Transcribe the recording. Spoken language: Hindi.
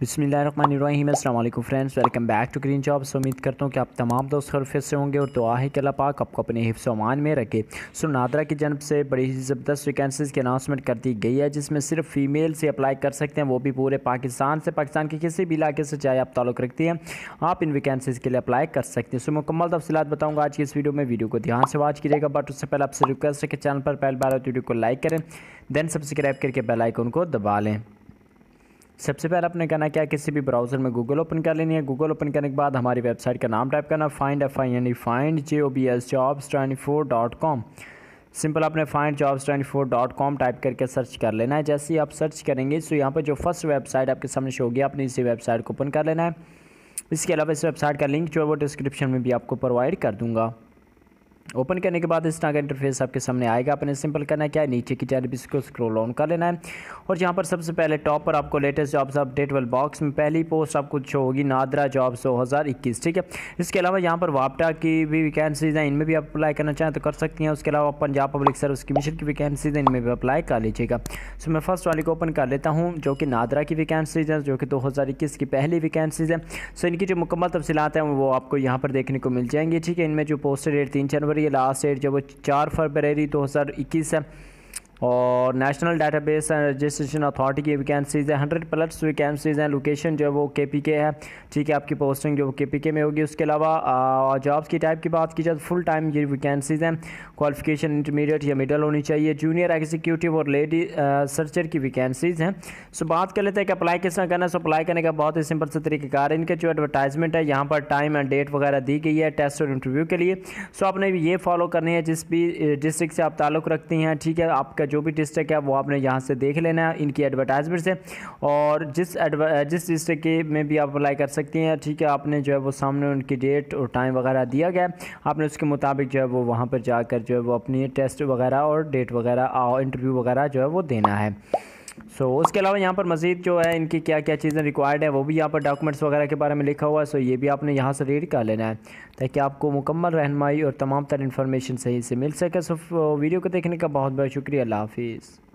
बिसमीम अल्लाम friends welcome back to green से उम्मीद करता हूँ कि आप तमाम दोस्त खरफे से होंगे और दुआ है कि अल्लाह पाक आपको अपने हिफ्स अमान में रखे सो नादरा की जनब से बड़ी ज़बरदस्त वैकेंसीज की अनाउंसमेंट कर दी गई है जिसमें सिर्फ फीमेल से अप्लाई कर सकते हैं वो भी पूरे पाकिस्तान से पाकिस्तान के किसी भी इलाके से चाहे आप ताल्लुक़ रखती हैं आप इन वैकेंसीज़ के लिए अप्लाई कर सकते हैं सो मुकम्मल तफसीत बताऊँगा आज की इस वीडियो में वीडियो को ध्यान से वाच कीजिएगा बट उससे पहले आपसे रिक्वेस्ट है कि चैनल पर पहले बार तो वीडियो को लाइक करें देन सब्सक्राइब करके बेलाइकन को दबा लें सबसे पहले आपने करना क्या किसी भी ब्राउज़र में गूगल ओपन कर लेनी है गूगल ओपन करने के बाद हमारी वेबसाइट का नाम टाइप करना फाइंड एफ आई यानी find J O B S jobs twenty four dot com simple आपने find jobs twenty four dot com type करके सर्च कर लेना है जैसे ही आप सर्च करेंगे तो यहाँ पर जो फर्स्ट वेबसाइट आपके सामने शो होगी आपने इसी वेबसाइट को ओपन कर लेना है इसके अलावा इस वेबसाइट का लिंक जो है वो डिस्क्रिप्शन में भी आपको प्रोवाइड कर दूँगा ओपन करने के बाद इस तरह का इंटरफेस आपके सामने आएगा आपने सिंपल करना क्या है नीचे की जानब इसको स्क्रोल ऑन कर लेना है और यहाँ पर सबसे पहले टॉप पर आपको लेटेस्ट जॉब्स अपडेट वाले बॉक्स में पहली पोस्ट आपको शो होगी नादरा जॉब्स दो हज़ार इक्कीस ठीक है इसके अलावा यहाँ पर वापटा की भी वैकेंसीज हैं इनमें भी आप अप्लाई करना चाहें तो कर सकती हैं उसके अलावा पंजाब पब्लिक सर्विस कमीशन की वैकेंसीज हैं इनमें भी अप्लाई कर लीजिएगा सो मैं फर्स्ट वाली को ओपन कर लेता हूँ जो कि नादरा की वैकेंसीज हैं जो कि दो हज़ार इक्कीस की पहली वैकेंसीज हैं सो इनकी जो मुकम्मल तफसीत हैं वो आपको यहाँ पर देखने को मिल जाएंगी ठीक है इनमें जो पोस्ट डेट तीन जनवरी ये लास्ट डेट जो वो चार फरवरी दो तो हज़ार इक्कीस है और national database and registration authority की वैकेंसीज़ है हंड्रेड प्लस वैकेंसीज़ हैं लोकेशन जो है वो के पी के है ठीक है आपकी पोस्टिंग जो के पी के में होगी उसके अलावा जॉब्स uh, की टाइप की बात की जाए तो फुल टाइम ये वैकेंसीज़ हैं क्वालिफिकेशन इंटरमीडिएट या मिडल होनी चाहिए जूनियर एग्जीक्यूटिव और लेडी सर्चर uh, की वैकेंसीज़ हैं सो बात कर लेते हैं कि अप्लाई किस करना है सो अप्लाई करने का बहुत ही सिंपल से तरीक़ेकार है इनके जो एडवर्टाइजमेंट है यहाँ पर टाइम एंड डेट वगैरह दी गई है टेस्ट और इंटरव्यू के लिए सो आपने ये फॉलो करनी है जिस भी डिस्ट्रिक्ट uh, से आप ताल्लुक़ रखती हैं ठीक है आपका जो भी डिस्ट्रिक्ट है वो आपने यहाँ से देख लेना है इनकी एडवर्टाइजमेंट से और जिस जिस डिस्ट्रिक्ट के में भी आप अप्लाई कर सकती हैं ठीक है आपने जो है वो सामने उनकी डेट और टाइम वगैरह दिया गया आपने उसके मुताबिक जो है वो वहाँ पर जाकर जो है वो अपनी टेस्ट वगैरह और डेट वगैरह इंटरव्यू वगैरह जो है वो देना है सो so, उसके अलावा यहाँ पर मज़ीद जो है इनकी क्या क्या चीज़ें रिक्वायर्ड है वो भी यहाँ पर डॉक्यूमेंट्स वगैरह के बारे में लिखा हुआ है सो ये भी आपने यहाँ से रीड कर लेना है ताकि आपको मुकम्मल रहनमाई और तमाम तर इन्फॉर्मेशन सही से मिल सके सो so, वीडियो को देखने का बहुत बहुत शुक्रिया अल्लाह हाफिज़